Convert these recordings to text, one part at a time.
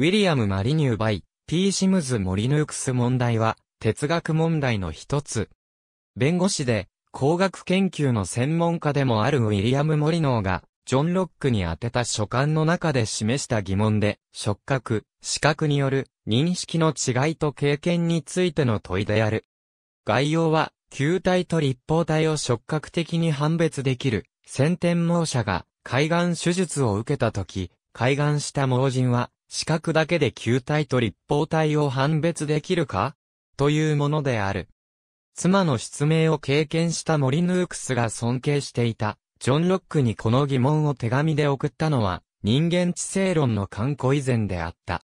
ウィリアム・マリニュー・バイ、P・ シムズ・モリヌークス問題は、哲学問題の一つ。弁護士で、工学研究の専門家でもあるウィリアム・モリノーが、ジョン・ロックに宛てた書簡の中で示した疑問で、触覚、視覚による認識の違いと経験についての問いである。概要は、球体と立方体を触覚的に判別できる、先天盲者が、海岸手術を受けた時、海岸した盲人は、視覚だけで球体と立方体を判別できるかというものである。妻の失明を経験したモリヌークスが尊敬していた、ジョン・ロックにこの疑問を手紙で送ったのは、人間知性論の観古以前であった。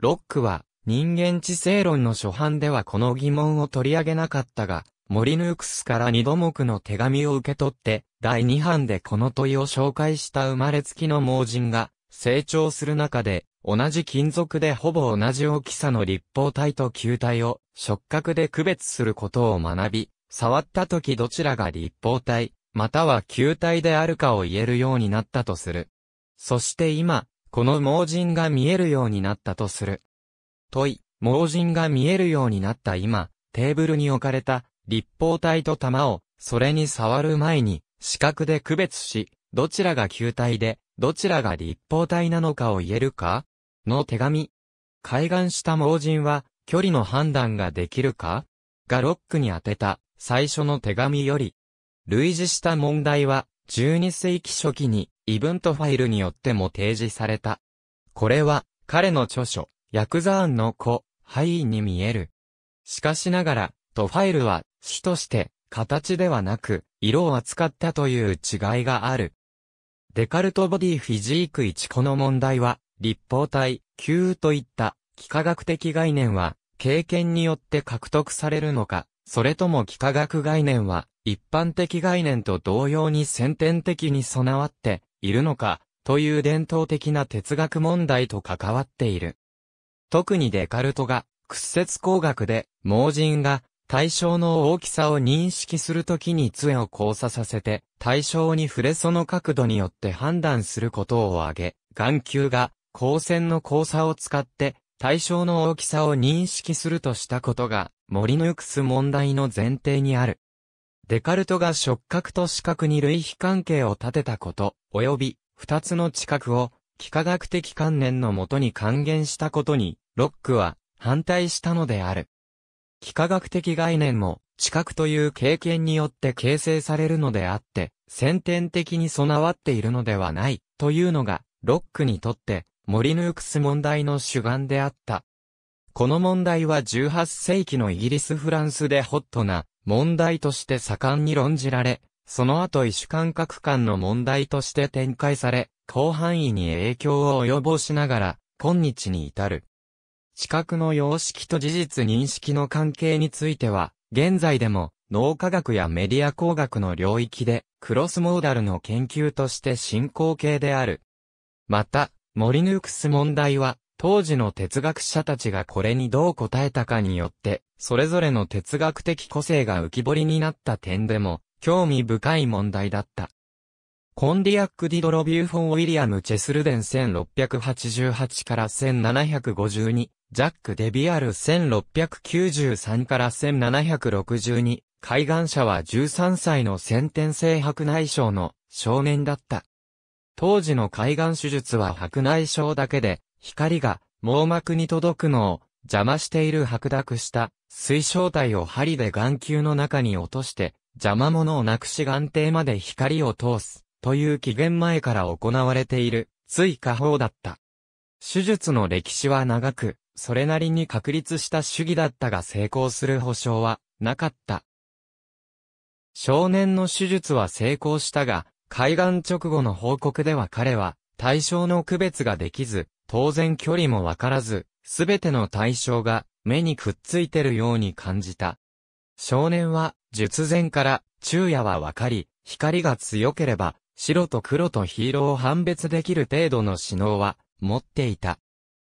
ロックは、人間知性論の初版ではこの疑問を取り上げなかったが、モリヌークスから二度目の手紙を受け取って、第二版でこの問いを紹介した生まれつきの盲人が、成長する中で、同じ金属でほぼ同じ大きさの立方体と球体を触覚で区別することを学び、触った時どちらが立方体、または球体であるかを言えるようになったとする。そして今、この盲人が見えるようになったとする。問い、盲人が見えるようになった今、テーブルに置かれた立方体と玉を、それに触る前に、視覚で区別し、どちらが球体で、どちらが立方体なのかを言えるかの手紙。開眼した盲人は、距離の判断ができるかがロックに当てた、最初の手紙より。類似した問題は、12世紀初期に、イブントファイルによっても提示された。これは、彼の著書、ヤクザーンの子、ハイに見える。しかしながら、トファイルは、種として、形ではなく、色を扱ったという違いがある。デカルトボディフィジーク1この問題は、立方体、球といった幾何学的概念は、経験によって獲得されるのか、それとも幾何学概念は、一般的概念と同様に先天的に備わっているのか、という伝統的な哲学問題と関わっている。特にデカルトが、屈折工学で、盲人が対象の大きさを認識するときに杖を交差させて、対象に触れその角度によって判断することを挙げ、眼球が光線の交差を使って対象の大きさを認識するとしたことが、森の行くす問題の前提にある。デカルトが触覚と視覚に類比関係を立てたこと、及び二つの知覚を幾何学的観念のもとに還元したことに、ロックは反対したのである。幾何学的概念も、知覚という経験によって形成されるのであって、先天的に備わっているのではない、というのが、ロックにとって、モリヌークス問題の主眼であった。この問題は18世紀のイギリス・フランスでホットな問題として盛んに論じられ、その後異種感覚間の問題として展開され、広範囲に影響を及ぼしながら、今日に至る。視覚の様式と事実認識の関係については、現在でも脳科学やメディア工学の領域でクロスモーダルの研究として進行形である。また、モリヌークス問題は、当時の哲学者たちがこれにどう答えたかによって、それぞれの哲学的個性が浮き彫りになった点でも、興味深い問題だった。コンディアック・ディドロビューフォン・ウィリアム・チェスルデン1688から1752ジャック・デビアル1693から1762、海岸者は13歳の先天性白内障の少年だった。当時の海岸手術は白内障だけで、光が網膜に届くのを邪魔している白濁した水晶体を針で眼球の中に落として邪魔者をなくし眼底まで光を通すという期限前から行われている追加法だった。手術の歴史は長く、それなりに確立した主義だったが成功する保証はなかった。少年の手術は成功したが、海岸直後の報告では彼は対象の区別ができず、当然距離もわからず、すべての対象が目にくっついてるように感じた。少年は、術前から昼夜はわかり、光が強ければ、白と黒と黄色を判別できる程度の指能は持っていた。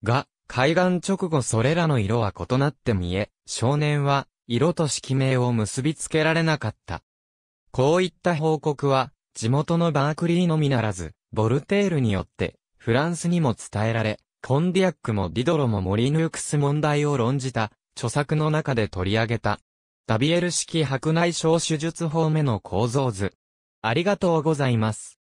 が、海岸直後それらの色は異なって見え、少年は、色と色名を結びつけられなかった。こういった報告は、地元のバークリーのみならず、ボルテールによって、フランスにも伝えられ、コンディアックもディドロもモリヌークス問題を論じた、著作の中で取り上げた。ダビエル式白内障手術法目の構造図。ありがとうございます。